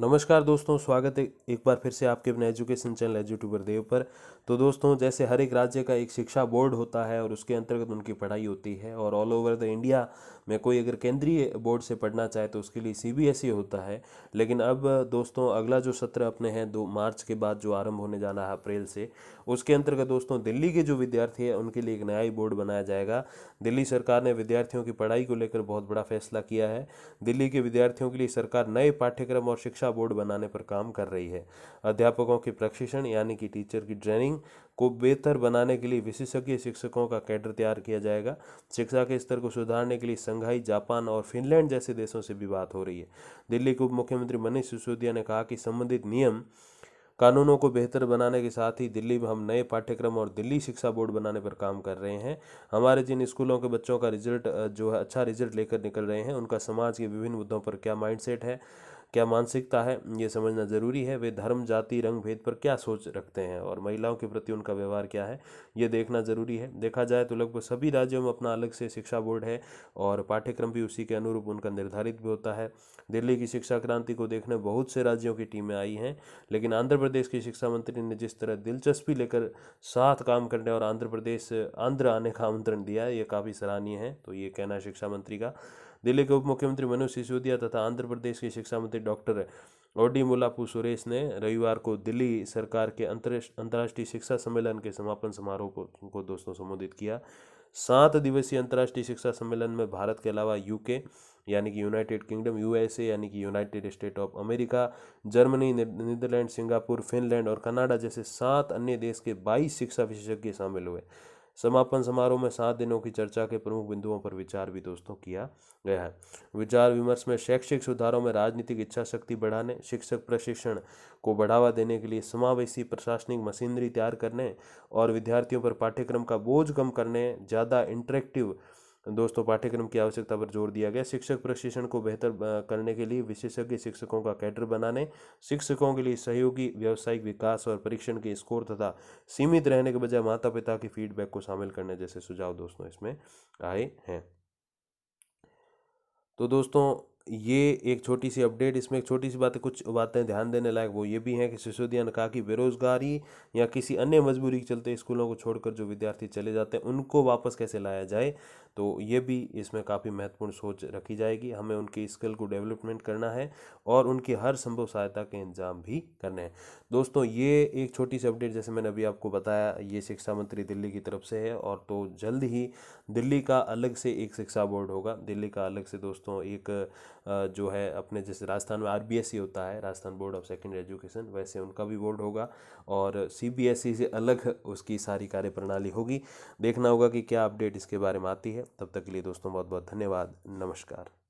नमस्कार दोस्तों स्वागत है एक बार फिर से आपके अपने एजुकेशन चैनल एजुट्यूबर देव पर तो दोस्तों जैसे हर एक राज्य का एक शिक्षा बोर्ड होता है और उसके अंतर्गत उनकी पढ़ाई होती है और ऑल ओवर द इंडिया में कोई अगर केंद्रीय बोर्ड से पढ़ना चाहे तो उसके लिए सीबीएसई e होता है लेकिन अब दोस्तों अगला जो सत्र अपने हैं दो मार्च के बाद जो आरम्भ होने जाना है अप्रैल से उसके अंतर्गत दोस्तों दिल्ली के जो विद्यार्थी हैं उनके लिए एक नया बोर्ड बनाया जाएगा दिल्ली सरकार ने विद्यार्थियों की पढ़ाई को लेकर बहुत बड़ा फैसला किया है दिल्ली के विद्यार्थियों के लिए सरकार नए पाठ्यक्रम और शिक्षा शिक्षा बोर्ड बनाने पर काम कर रही है अध्यापकों के प्रशिक्षण यानी कि टीचर की ट्रेनिंग को बेहतर बनाने के लिए विशेषज्ञ शिक्षकों का कैडर तैयार किया जाएगा शिक्षा के स्तर को सुधारने के लिए संघाई जापान और फिनलैंड जैसे देशों से भी बात हो रही है दिल्ली के उप मुख्यमंत्री मनीष सिसोदिया ने कहा कि संबंधित नियम कानूनों को बेहतर बनाने के साथ ही दिल्ली में हम नए पाठ्यक्रम और दिल्ली शिक्षा बोर्ड बनाने पर काम कर रहे हैं हमारे जिन स्कूलों के बच्चों का रिजल्ट जो है अच्छा रिजल्ट लेकर निकल रहे हैं उनका समाज के विभिन्न मुद्दों पर क्या माइंडसेट है क्या मानसिकता है ये समझना ज़रूरी है वे धर्म जाति रंग भेद पर क्या सोच रखते हैं और महिलाओं के प्रति उनका व्यवहार क्या है ये देखना ज़रूरी है देखा जाए तो लगभग सभी राज्यों में अपना अलग से शिक्षा बोर्ड है और पाठ्यक्रम भी उसी के अनुरूप उनका निर्धारित भी होता है दिल्ली की शिक्षा क्रांति को देखने बहुत से राज्यों की टीमें आई हैं लेकिन आंध्र प्रदेश की शिक्षा मंत्री ने जिस तरह दिलचस्पी लेकर साथ काम करने और आंध्र प्रदेश आंध्र आने का आमंत्रण दिया ये काफ़ी सराहनीय है तो ये कहना शिक्षा मंत्री का दिल्ली के उप मुख्यमंत्री मनोज सिसोदिया तथा आंध्र प्रदेश के शिक्षा मंत्री डॉक्टर ओडी मुलापू सुरेश ने रविवार को दिल्ली सरकार के अंतर्राष्ट्रीय शिक्षा सम्मेलन के समापन समारोह को, को दोस्तों संबोधित किया सात दिवसीय अंतर्राष्ट्रीय शिक्षा सम्मेलन में भारत के अलावा यूके यानी कि यूनाइटेड किंगडम यूएसए यानी कि United State of America Germany Netherlands Singapore Finland और कनाडा जैसे सात अन्य देश के बाईस शिक्षा विशेषज्ञ शामिल हुए समापन समारोह में सात दिनों की चर्चा के प्रमुख बिंदुओं पर विचार भी दोस्तों किया गया है विचार विमर्श में शैक्षिक सुधारों में राजनीतिक इच्छा शक्ति बढ़ाने शिक्षक प्रशिक्षण को बढ़ावा देने के लिए समावेशी प्रशासनिक मशीनरी तैयार करने और विद्यार्थियों पर पाठ्यक्रम का बोझ कम करने ज़्यादा इंटरेक्टिव दोस्तों पाठ्यक्रम की आवश्यकता पर जोर दिया गया शिक्षक प्रशिक्षण को बेहतर करने के लिए विशेषज्ञ शिक्षकों का कैडर बनाने शिक्षकों के लिए सहयोगी व्यावसायिक विकास और परीक्षण के स्कोर तथा सीमित रहने के बजाय माता पिता की फीडबैक को शामिल करने जैसे सुझाव दोस्तों इसमें आए हैं तो दोस्तों ये एक छोटी सी अपडेट इसमें एक छोटी सी बातें कुछ बातें ध्यान देने लायक वो ये भी हैं कि सिसोदिया ने कहा कि बेरोजगारी या किसी अन्य मजबूरी के चलते स्कूलों को छोड़कर जो विद्यार्थी चले जाते हैं उनको वापस कैसे लाया जाए तो ये भी इसमें काफ़ी महत्वपूर्ण सोच रखी जाएगी हमें उनकी स्किल को डेवलपमेंट करना है और उनकी हर संभव सहायता के इंतजाम भी करने हैं दोस्तों ये एक छोटी सी अपडेट जैसे मैंने अभी आपको बताया ये शिक्षा मंत्री दिल्ली की तरफ से है और तो जल्द ही दिल्ली का अलग से एक शिक्षा बोर्ड होगा दिल्ली का अलग से दोस्तों एक जो है अपने जैसे राजस्थान में आर होता है Rajasthan board of secondary education वैसे उनका भी बोर्ड होगा और सी से अलग उसकी सारी कार्यप्रणाली होगी देखना होगा कि क्या अपडेट इसके बारे में आती है तब तक के लिए दोस्तों बहुत बहुत धन्यवाद नमस्कार